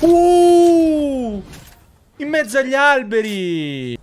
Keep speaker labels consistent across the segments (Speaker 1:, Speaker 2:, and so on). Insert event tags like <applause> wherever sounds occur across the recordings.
Speaker 1: Uh! In mezzo agli alberi!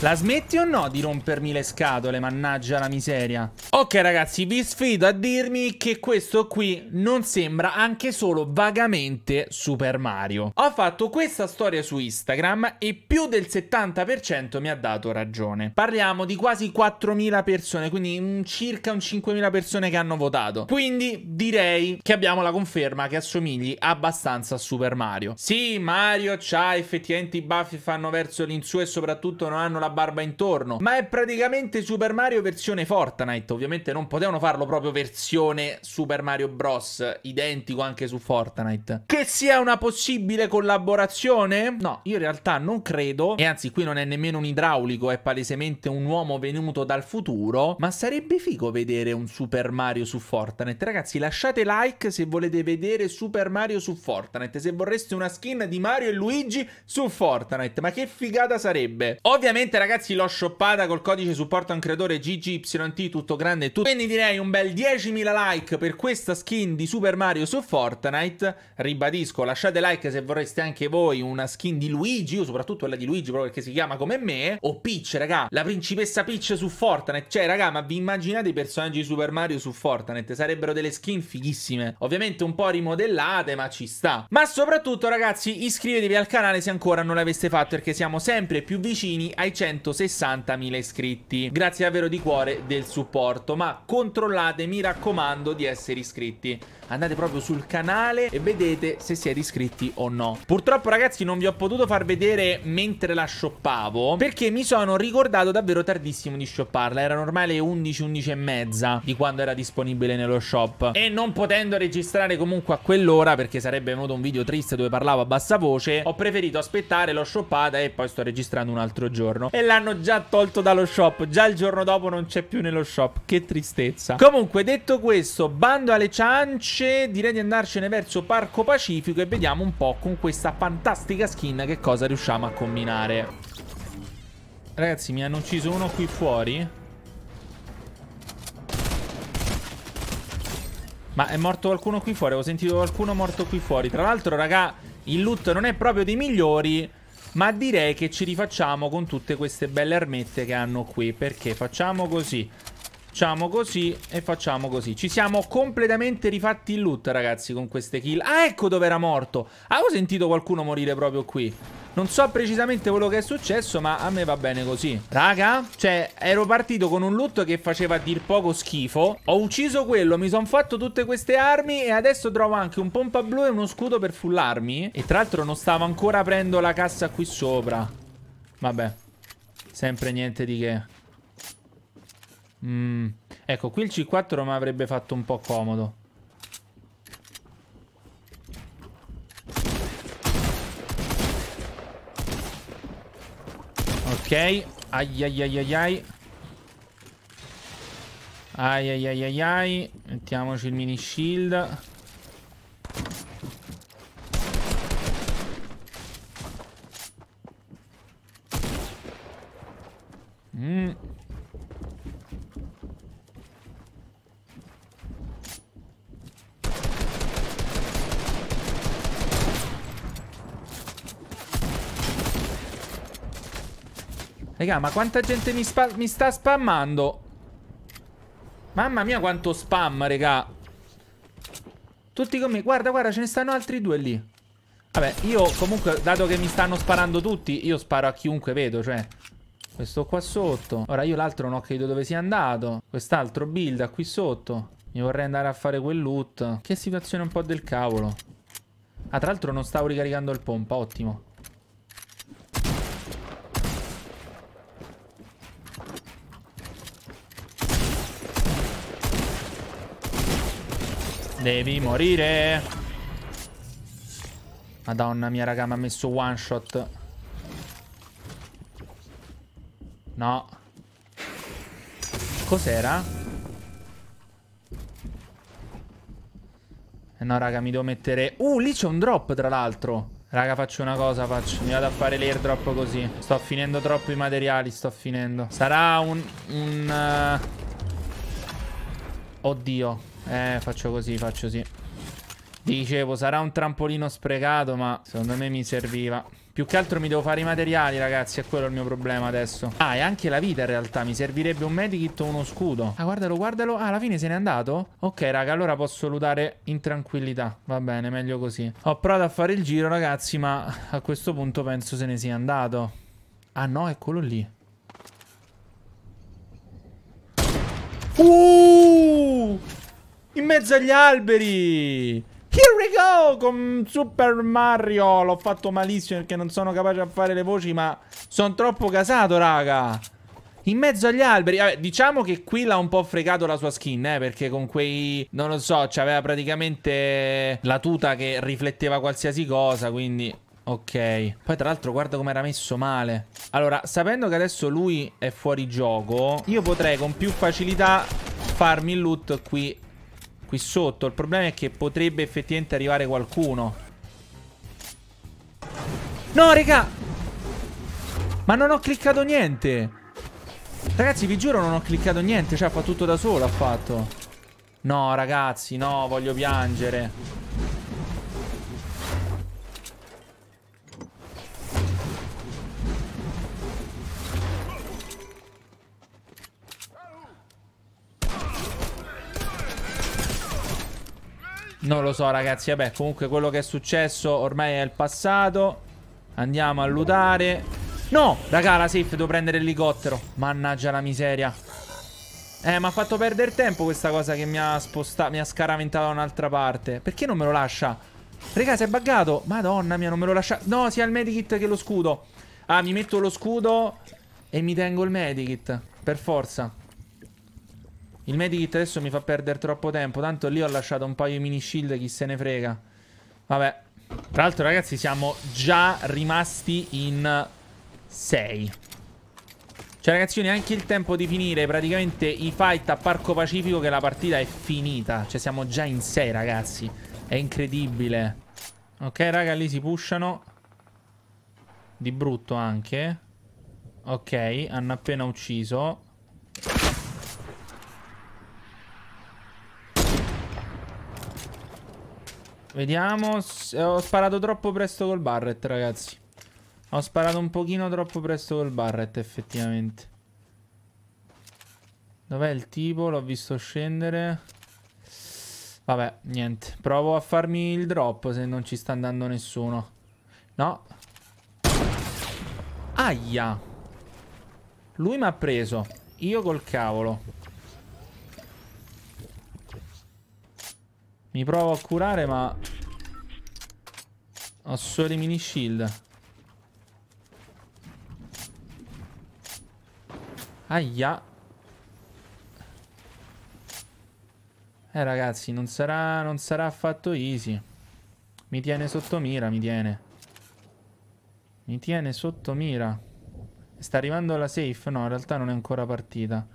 Speaker 1: La smetti o no di rompermi le scatole, mannaggia la miseria? Ok ragazzi, vi sfido a dirmi che questo qui non sembra anche solo vagamente Super Mario. Ho fatto questa storia su Instagram e più del 70% mi ha dato ragione. Parliamo di quasi 4.000 persone, quindi circa un 5.000 persone che hanno votato. Quindi direi che abbiamo la conferma che assomigli abbastanza a Super Mario. Sì, Mario c'ha effettivamente i baffi fanno verso l'insù e soprattutto non hanno la la barba intorno. Ma è praticamente Super Mario versione Fortnite. Ovviamente non potevano farlo proprio versione Super Mario Bros. Identico anche su Fortnite. Che sia una possibile collaborazione? No, io in realtà non credo. E anzi, qui non è nemmeno un idraulico, è palesemente un uomo venuto dal futuro. Ma sarebbe figo vedere un Super Mario su Fortnite. Ragazzi, lasciate like se volete vedere Super Mario su Fortnite. Se vorreste una skin di Mario e Luigi su Fortnite. Ma che figata sarebbe? Ovviamente Ovviamente ragazzi l'ho shoppata col codice supporto a un creatore GGYT tutto grande tutto. Quindi direi un bel 10.000 like per questa skin di Super Mario su Fortnite. Ribadisco, lasciate like se vorreste anche voi una skin di Luigi, o soprattutto quella di Luigi proprio perché si chiama come me. O Peach, raga, la principessa Peach su Fortnite. Cioè, raga, ma vi immaginate i personaggi di Super Mario su Fortnite? Sarebbero delle skin fighissime. Ovviamente un po' rimodellate, ma ci sta. Ma soprattutto ragazzi, iscrivetevi al canale se ancora non l'aveste fatto perché siamo sempre più vicini ai 100 260.000 iscritti. Grazie davvero di cuore del supporto, ma controllate, mi raccomando, di essere iscritti. Andate proprio sul canale e vedete se siete iscritti o no. Purtroppo ragazzi non vi ho potuto far vedere mentre la shoppavo, perché mi sono ricordato davvero tardissimo di shopparla. Erano ormai le 11, 11 e mezza di quando era disponibile nello shop. E non potendo registrare comunque a quell'ora, perché sarebbe venuto un video triste dove parlavo a bassa voce, ho preferito aspettare, l'ho shoppata e poi sto registrando un altro giorno e l'hanno già tolto dallo shop. Già il giorno dopo non c'è più nello shop. Che tristezza. Comunque, detto questo, bando alle ciance, direi di andarcene verso Parco Pacifico e vediamo un po' con questa fantastica skin che cosa riusciamo a combinare. Ragazzi, mi hanno ucciso uno qui fuori. Ma è morto qualcuno qui fuori, Ho sentito qualcuno morto qui fuori. Tra l'altro, raga, il loot non è proprio dei migliori. Ma direi che ci rifacciamo con tutte queste belle armette che hanno qui. Perché facciamo così. Facciamo così e facciamo così. Ci siamo completamente rifatti il loot, ragazzi, con queste kill. Ah, ecco dove era morto. Avevo sentito qualcuno morire proprio qui. Non so precisamente quello che è successo, ma a me va bene così. Raga, cioè, ero partito con un loot che faceva a dir poco schifo. Ho ucciso quello, mi sono fatto tutte queste armi e adesso trovo anche un pompa blu e uno scudo per fullarmi. E tra l'altro non stavo ancora aprendo la cassa qui sopra. Vabbè, sempre niente di che. Mm. Ecco, qui il C4 mi avrebbe fatto un po' comodo. Ok, ai ai Mettiamoci il mini shield. Raga, ma quanta gente mi, mi sta spammando? Mamma mia quanto spam, raga. Tutti con me. Guarda, guarda, ce ne stanno altri due lì. Vabbè, io comunque, dato che mi stanno sparando tutti, io sparo a chiunque vedo, cioè... Questo qua sotto. Ora io l'altro non ho capito dove sia andato. Quest'altro build qui sotto. Mi vorrei andare a fare quel loot. Che situazione un po' del cavolo. Ah, tra l'altro non stavo ricaricando il pompa, ottimo. Devi morire. Madonna mia, raga, mi ha messo one shot. No. Cos'era? Eh no, raga, mi devo mettere... Uh, lì c'è un drop, tra l'altro. Raga, faccio una cosa, faccio. Mi vado a fare l'airdrop così. Sto finendo troppo i materiali, sto finendo. Sarà un... un uh... Oddio. Eh, faccio così, faccio sì. Dicevo, sarà un trampolino sprecato, ma secondo me mi serviva. Più che altro mi devo fare i materiali, ragazzi, è quello il mio problema adesso. Ah, e anche la vita in realtà, mi servirebbe un medikit o uno scudo. Ah, guardalo, guardalo. Ah, alla fine se n'è andato? Ok, raga, allora posso lutare in tranquillità. Va bene, meglio così. Ho provato a fare il giro, ragazzi, ma a questo punto penso se ne sia andato. Ah no, eccolo lì. Uh! In mezzo agli alberi! Here we go con Super Mario! L'ho fatto malissimo perché non sono capace a fare le voci, ma sono troppo casato, raga! In mezzo agli alberi. Vabbè, diciamo che qui l'ha un po' fregato la sua skin, eh, perché con quei... Non lo so, c'aveva praticamente la tuta che rifletteva qualsiasi cosa, quindi... Ok. Poi tra l'altro guarda come era messo male. Allora, sapendo che adesso lui è fuori gioco, io potrei con più facilità farmi il loot qui qui sotto. Il problema è che potrebbe effettivamente arrivare qualcuno. No, raga! Ma non ho cliccato niente! Ragazzi, vi giuro, non ho cliccato niente. Cioè, fa tutto da solo, ha fatto. No, ragazzi, no, voglio piangere. Non lo so ragazzi, vabbè comunque quello che è successo ormai è il passato Andiamo a lutare No, raga la safe devo prendere l'elicottero Mannaggia la miseria Eh mi ha fatto perdere tempo questa cosa che mi ha spostato Mi ha scaraventato da un'altra parte Perché non me lo lascia? Raga si è buggato Madonna mia non me lo lascia No sia il medikit che lo scudo Ah mi metto lo scudo E mi tengo il medikit Per forza il medikit adesso mi fa perdere troppo tempo. Tanto lì ho lasciato un paio di mini shield, chi se ne frega. Vabbè. Tra l'altro, ragazzi, siamo già rimasti in 6. Cioè, ragazzi, neanche il tempo di finire praticamente i fight a Parco Pacifico che la partita è finita. Cioè, siamo già in 6, ragazzi. È incredibile. Ok, raga, lì si pushano. Di brutto anche. Ok, hanno appena ucciso. Vediamo. Eh, ho sparato troppo presto col Barret, ragazzi. Ho sparato un pochino troppo presto col Barret, effettivamente. Dov'è il tipo? L'ho visto scendere. Vabbè, niente. Provo a farmi il drop se non ci sta andando nessuno. No. Aia. Lui mi ha preso. Io col cavolo. Mi provo a curare, ma... Ho solo i mini shield. Aia. Eh, ragazzi, non sarà, non sarà affatto easy. Mi tiene sotto mira, mi tiene. Mi tiene sotto mira. Sta arrivando la safe? No, in realtà non è ancora partita.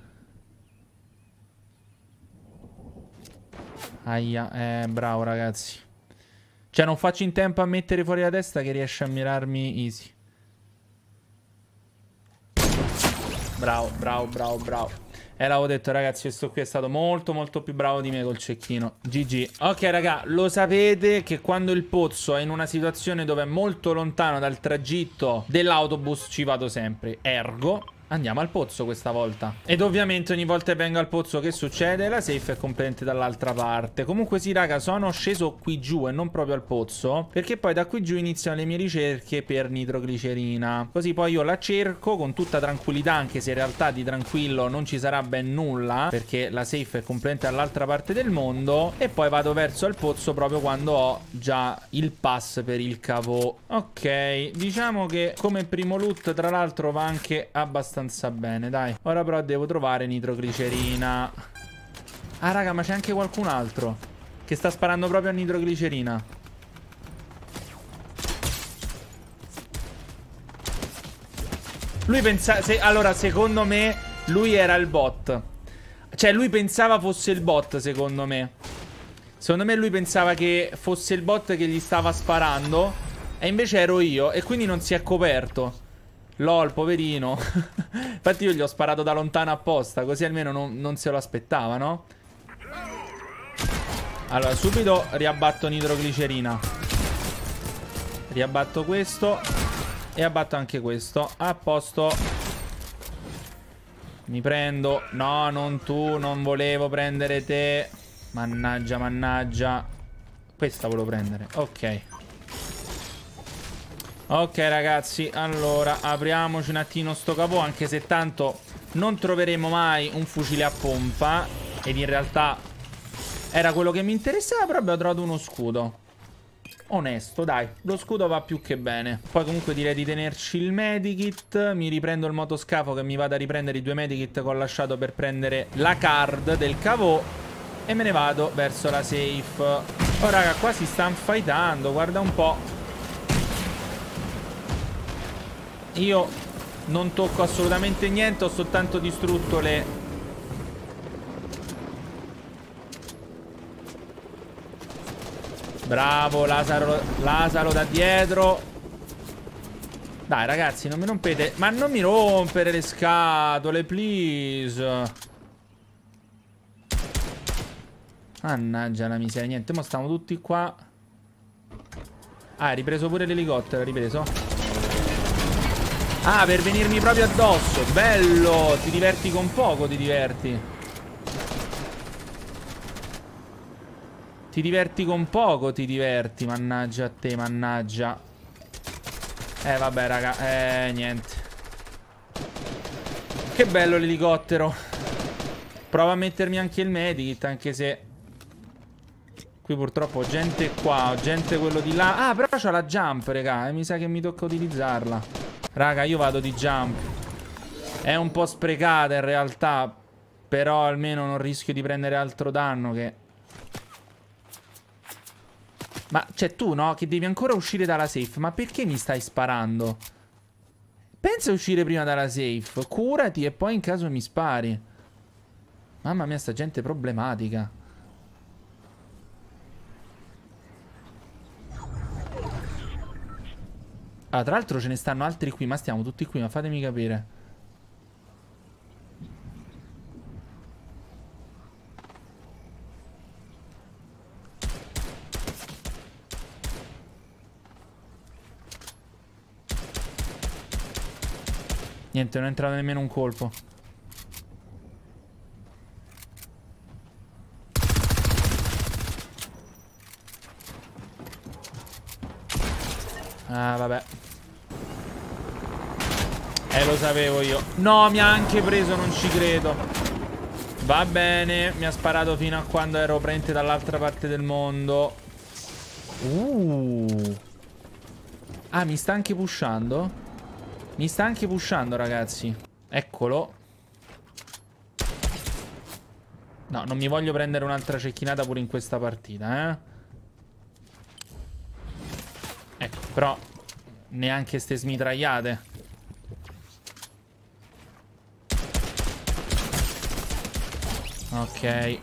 Speaker 1: Aia, eh, bravo ragazzi. Cioè non faccio in tempo a mettere fuori la testa che riesce a mirarmi easy. Bravo, bravo, bravo, bravo. E eh, l'avevo detto ragazzi, questo qui è stato molto molto più bravo di me col cecchino. GG. Ok raga, lo sapete che quando il pozzo è in una situazione dove è molto lontano dal tragitto dell'autobus ci vado sempre. Ergo, Andiamo al pozzo questa volta. Ed ovviamente ogni volta che vengo al pozzo che succede? La safe è completamente dall'altra parte. Comunque sì raga, sono sceso qui giù e non proprio al pozzo. Perché poi da qui giù iniziano le mie ricerche per nitroglicerina. Così poi io la cerco con tutta tranquillità, anche se in realtà di tranquillo non ci sarà ben nulla. Perché la safe è completamente dall'altra parte del mondo. E poi vado verso il pozzo proprio quando ho già il pass per il cavo. Ok, diciamo che come primo loot tra l'altro va anche abbastanza abbastanza bene, dai. Ora però devo trovare nitroglicerina. Ah, raga, ma c'è anche qualcun altro. Che sta sparando proprio a nitroglicerina. Lui pensava... Se, allora, secondo me, lui era il bot. Cioè, lui pensava fosse il bot, secondo me. Secondo me lui pensava che fosse il bot che gli stava sparando. E invece ero io. E quindi non si è coperto. LOL, poverino. <laughs> Infatti io gli ho sparato da lontano apposta, così almeno non, non se lo aspettava, no? Allora, subito riabbatto nitroglicerina. Riabbatto questo. E abbatto anche questo. A posto. Mi prendo. No, non tu, non volevo prendere te. Mannaggia, mannaggia. Questa volevo prendere. Ok. Ok ragazzi, allora apriamoci un attimo sto capò Anche se tanto non troveremo mai un fucile a pompa Ed in realtà era quello che mi interessava Però abbiamo trovato uno scudo Onesto, dai, lo scudo va più che bene Poi comunque direi di tenerci il medikit Mi riprendo il motoscafo che mi vado a riprendere i due medikit che ho lasciato per prendere la card del cavò E me ne vado verso la safe Oh raga, qua si stanno fightando, guarda un po' Io non tocco assolutamente niente, ho soltanto distrutto le... Bravo, Lazaro, Lazaro da dietro. Dai, ragazzi, non mi rompete... Ma non mi rompere le scatole, please. Mannaggia la miseria, niente, mo stiamo tutti qua Ah, hai ripreso pure l'elicottero, ripreso Ah, per venirmi proprio addosso. Bello! Ti diverti con poco, ti diverti. Ti diverti con poco, ti diverti. Mannaggia a te, mannaggia. Eh, vabbè, raga. Eh, niente. Che bello l'elicottero. Prova a mettermi anche il medikit, anche se... Qui purtroppo ho gente qua, ho gente quello di là. Ah, però c'ho la jump, raga. E mi sa che mi tocca utilizzarla. Raga, io vado di jump. È un po' sprecata in realtà. Però almeno non rischio di prendere altro danno che... Ma cioè tu no? Che devi ancora uscire dalla safe. Ma perché mi stai sparando? Pensa a uscire prima dalla safe. Curati e poi in caso mi spari. Mamma mia, sta gente problematica. Ah, tra l'altro ce ne stanno altri qui, ma stiamo tutti qui, ma fatemi capire. Niente, non è entrato nemmeno un colpo. Ah, vabbè. Eh, lo sapevo io. No, mi ha anche preso, non ci credo. Va bene, mi ha sparato fino a quando ero prente dall'altra parte del mondo. Uh. Ah, mi sta anche pushando? Mi sta anche pushando, ragazzi. Eccolo. No, non mi voglio prendere un'altra cecchinata pure in questa partita, eh. Però neanche ste smitragliate. Ok.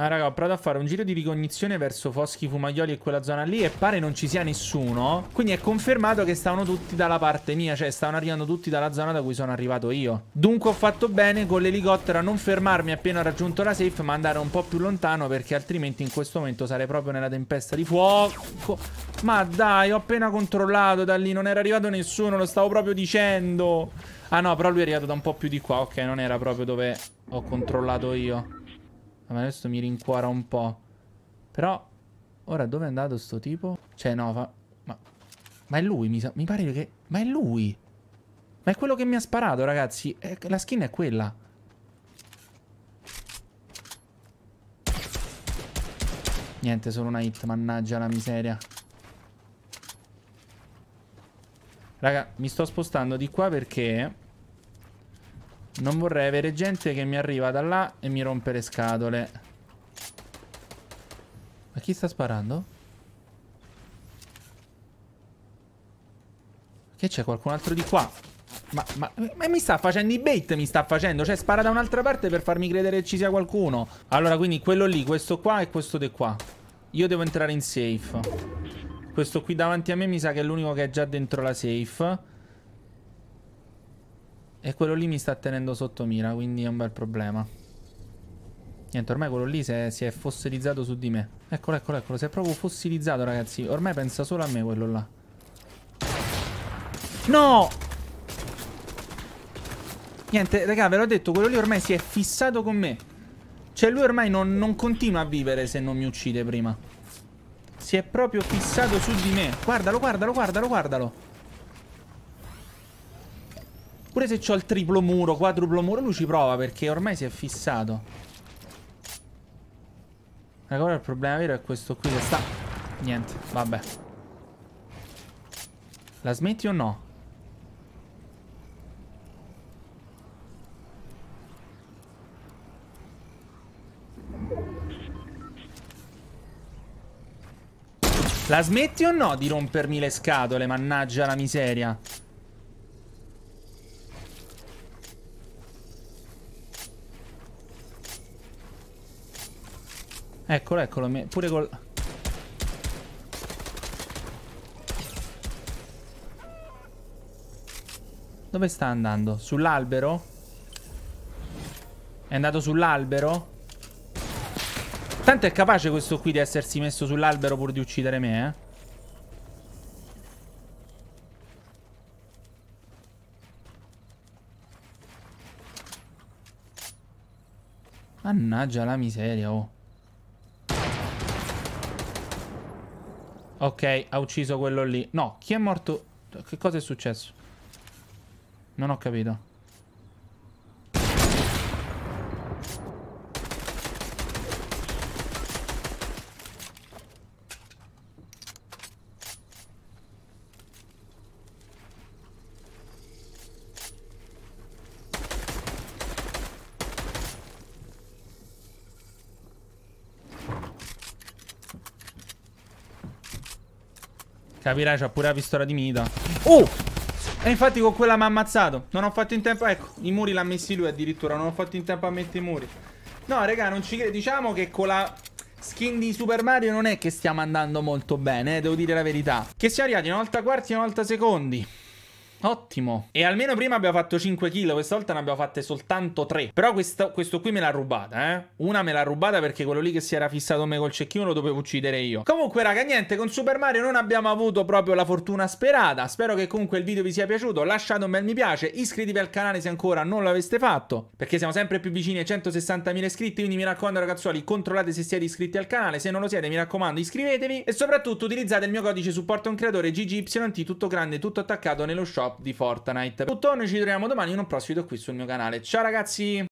Speaker 1: Ah, raga, ho provato a fare un giro di ricognizione verso Foschi, Fumaioli e quella zona lì e pare non ci sia nessuno. Quindi è confermato che stavano tutti dalla parte mia, cioè stavano arrivando tutti dalla zona da cui sono arrivato io. Dunque ho fatto bene con l'elicottero a non fermarmi appena ho raggiunto la safe, ma andare un po' più lontano perché altrimenti in questo momento sarei proprio nella tempesta di fuoco. Ma dai, ho appena controllato da lì, non era arrivato nessuno, lo stavo proprio dicendo. Ah no, però lui è arrivato da un po' più di qua, ok, non era proprio dove ho controllato io. Ma adesso mi rincuora un po'. Però... Ora dove è andato sto tipo? Cioè no, fa... Ma... Ma è lui, mi, sa... mi pare che... Ma è lui! Ma è quello che mi ha sparato, ragazzi. Eh, la skin è quella. Niente, solo una hit, mannaggia la miseria. Raga, mi sto spostando di qua perché... Non vorrei avere gente che mi arriva da là e mi rompe le scatole. Ma chi sta sparando? Che c'è qualcun altro di qua? Ma, ma, ma, mi sta facendo i bait, mi sta facendo. Cioè, spara da un'altra parte per farmi credere che ci sia qualcuno. Allora, quindi quello lì, questo qua e questo di qua. Io devo entrare in safe. Questo qui davanti a me mi sa che è l'unico che è già dentro la safe. E quello lì mi sta tenendo sotto mira, quindi è un bel problema. Niente, ormai quello lì si è, si è fossilizzato su di me. Eccolo, eccolo, eccolo. Si è proprio fossilizzato, ragazzi. Ormai pensa solo a me quello là. No! Niente, raga, ve l'ho detto, quello lì ormai si è fissato con me. Cioè, lui ormai non, non continua a vivere se non mi uccide prima. Si è proprio fissato su di me. Guardalo, guardalo, guardalo, guardalo. Pure se c'ho il triplo muro, quadruplo muro, lui ci prova perché ormai si è fissato. Raga, il problema vero è questo qui che sta... Niente, vabbè. La smetti o no? La smetti o no di rompermi le scatole, mannaggia la miseria? Eccolo, eccolo, pure col... Dove sta andando? Sull'albero? È andato sull'albero? Tanto è capace questo qui di essersi messo sull'albero pur di uccidere me, eh? Mannaggia la miseria, oh. Ok, ha ucciso quello lì. No, chi è morto? Che cosa è successo? Non ho capito. Capirai, c'ha pure la pistola di Mida. Oh! E infatti con quella mi ha ammazzato. Non ho fatto in tempo... Ecco, i muri l'ha messi lui addirittura. Non ho fatto in tempo a mettere i muri. No, raga, non ci credo. Diciamo che con la skin di Super Mario non è che stiamo andando molto bene, eh, devo dire la verità. Che siamo arrivati una volta quarti e una volta secondi. Ottimo. E almeno prima abbiamo fatto 5 kill, questa volta ne abbiamo fatte soltanto 3. Però questo, questo qui me l'ha rubata, eh. Una me l'ha rubata perché quello lì che si era fissato me col cecchino lo dovevo uccidere io. Comunque, raga, niente, con Super Mario non abbiamo avuto proprio la fortuna sperata. Spero che comunque il video vi sia piaciuto. Lasciate un bel mi piace, iscrivetevi al canale se ancora non l'aveste fatto. Perché siamo sempre più vicini ai 160.000 iscritti, quindi mi raccomando ragazzuoli, controllate se siete iscritti al canale. Se non lo siete, mi raccomando, iscrivetevi. E soprattutto utilizzate il mio codice supporto a un creatore GGYT, tutto grande, tutto attaccato nello shop di Fortnite. Tutto, noi ci troviamo domani in un prossimo video qui sul mio canale. Ciao ragazzi!